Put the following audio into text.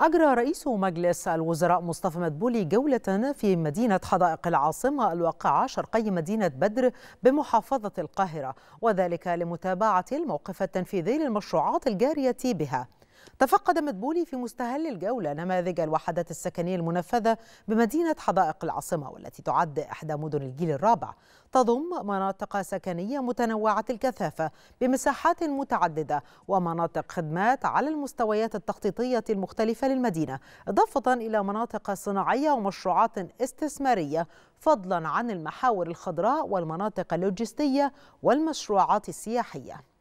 أجرى رئيس مجلس الوزراء مصطفى مدبولي جولة في مدينة حدائق العاصمة الواقعة شرقي مدينة بدر بمحافظة القاهرة وذلك لمتابعة الموقف التنفيذي للمشروعات الجارية بها تفقد مدبولي في مستهل الجولة نماذج الوحدات السكنية المنفذة بمدينة حدائق العاصمة والتي تعد إحدى مدن الجيل الرابع تضم مناطق سكنية متنوعة الكثافة بمساحات متعددة ومناطق خدمات على المستويات التخطيطية المختلفة للمدينة إضافة إلى مناطق صناعية ومشروعات استثمارية فضلا عن المحاور الخضراء والمناطق اللوجستية والمشروعات السياحية